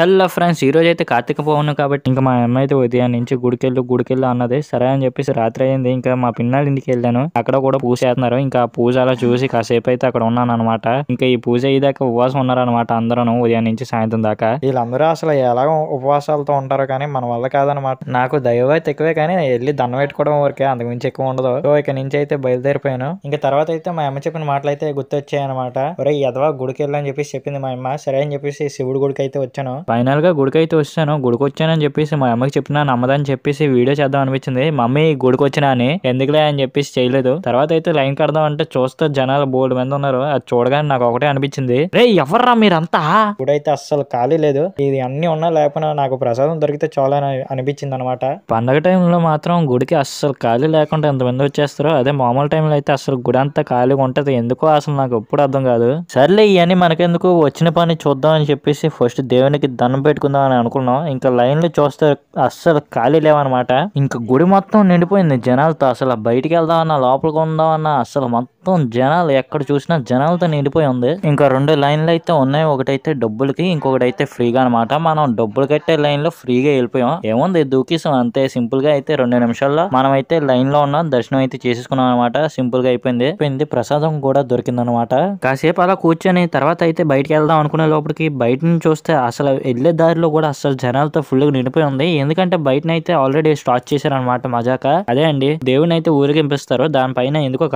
hello friends ఈ రోజు అయితే కార్తీక పౌర్ణమి కాబట్టి ఇంకా మా అమ్మ అయితే ఉదయం నుంచి గుడికెళ్ళు గుడికెళ్ళు అన్నది సరే అని చెప్పేసి రాత్రి అయింది ఇంకా మా పిన్నాళ్ళ ఇంటికి వెళ్ళాను అక్కడ కూడా పూజ చేస్తున్నారు ఇంకా పూజ అలా చూసి కాసేపు అయితే అక్కడ ఉన్నాను అనమాట ఇంకా ఈ పూజ అయ్యేదాకా ఉపవాసం అనమాట అందరూ ఉదయం నుంచి సాయంత్రం దాకా వీళ్ళందరూ అసలు ఎలా ఉపవాసాలతో ఉంటారు కానీ మన వల్ల కాదనమాట నాకు దైవత ఎక్కువే కానీ వెళ్ళి దండం పెట్టుకోవడం వరకే మించి ఎక్కువ ఉండదు సో ఇక నుంచి అయితే బయలుదేరిపోయాను ఇంకా తర్వాత అయితే మా అమ్మ చెప్పిన మాటలు అయితే గుర్తొచ్చాయనమాట ఒరే ఎదవా గుడికి వెళ్ళని చెప్పేసి చెప్పింది మా అమ్మ సరే అని చెప్పేసి శివుడు గుడికి అయితే వచ్చాను ఫైనల్గా గుడికైతే వచ్చాను గుడికి వచ్చానని చెప్పేసి మా అమ్మకి చెప్పినా నమ్మదని చెప్పేసి వీడియో చేద్దాం అనిపించింది మమ్మీ గుడికి వచ్చినా అని ఎందుకులే అని చెప్పేసి చేయలేదు తర్వాత అయితే లైన్ కడదాం అంటే చూస్తే జనాలు బోర్డు మీద ఉన్నారు అది చూడగానే నాకు ఒకటే అనిపించింది రే ఎవర్రా మీరంతా గుడైతే అస్సలు ఖాళీ లేదు ఇది అన్ని ఉన్నా లేకపోయినా నాకు ప్రసాదం దొరికితే చాలా అనిపించింది అనమాట పండగ టైంలో మాత్రం గుడికి అస్సలు ఖాళీ లేకుండా ఎంతమంది వచ్చేస్తారో అదే మామూలు టైంలో అయితే అసలు గుడి అంతా ఖాళీగా ఉంటది ఎందుకో అసలు నాకు ఎప్పుడు అర్థం కాదు సర్లే ఇవన్నీ మనకెందుకు వచ్చిన పని చూద్దాం అని చెప్పేసి ఫస్ట్ దేవునికి దండం పెట్టుకుందాం అని అనుకున్నాం ఇంకా లైన్లో చూస్తే అస్సలు ఖాళీ లేవన్నమాట ఇంకా గుడి మొత్తం నిండిపోయింది జనాలతో అసలు బయటికి వెళ్దామన్నా లోపలికి ఉందామన్నా అసలు మొత్తం జనాలు ఎక్కడ చూసినా జనాలతో నిండిపోయి ఉంది ఇంకా రెండు లైన్లు అయితే ఉన్నాయి ఒకటైతే డబ్బులకి ఇంకొకటి అయితే ఫ్రీగా అనమాట మనం డబ్బులు కట్టే లైన్ లో ఫ్రీగా వెళ్ళిపోయాం ఏముంది దూకిసం అంతే సింపుల్ గా అయితే రెండు నిమిషాల్లో మనం అయితే లైన్ లో ఉన్నాం దర్శనం అయితే చేసేసుకున్నాం అనమాట గా అయిపోయింది అయిపోయింది ప్రసాదం కూడా దొరికిందనమాట కాసేపు అలా కూర్చొని తర్వాత అయితే బయటకు వెళ్దాం అనుకునే లోపలికి బయట నుంచి చూస్తే అసలు వెళ్ళే దారిలో కూడా అసలు జనాలతో ఫుల్ గా నిండిపోయి ఉంది ఎందుకంటే బయటనైతే ఆల్రెడీ స్టార్ట్ అనమాట మజాక అదే అండి దేవుని అయితే ఊరేగింపిస్తారు దానిపైన ఎందుకో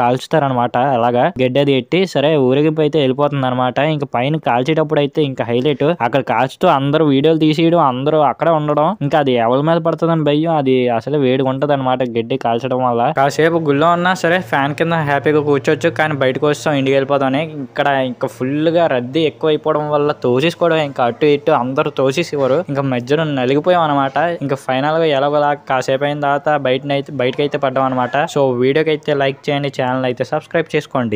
అనమాట అలాగా అది ఎట్టి సరే ఊరేగింపు అయితే వెళ్ళిపోతుంది అనమాట ఇంకా పైన కాల్చేటప్పుడు అయితే ఇంకా హైలైట్ అక్కడ కాల్చుతూ అందరూ వీడియోలు తీసేయడం అందరూ అక్కడ ఉండడం ఇంకా అది ఎవరి మీద పడుతుందని భయం అది అసలు వేడిగా ఉంటది అనమాట గడ్డి కాల్చడం వల్ల కాసేపు గుళ్ళో ఉన్నా సరే ఫ్యాన్ కింద హ్యాపీగా కూర్చోవచ్చు కానీ బయటకు వస్తాం ఇంటికి వెళ్ళిపోతామని ఇక్కడ ఇంకా ఫుల్ గా రద్దీ ఎక్కువ అయిపోవడం వల్ల తోసేసుకోవడం ఇంకా అటు ఇటు అందరూ తోసేసేవారు ఇంకా మధ్యలో నలిగిపోయాం అనమాట ఇంకా ఫైనల్ గా ఎలాగోలా కాసేపు అయిన తర్వాత బయటనైతే బయటకైతే పడ్డాం అనమాట సో వీడియోకి అయితే లైక్ చేయండి ఛానల్ అయితే సబ్స్క్రైబ్ చేసుకోండి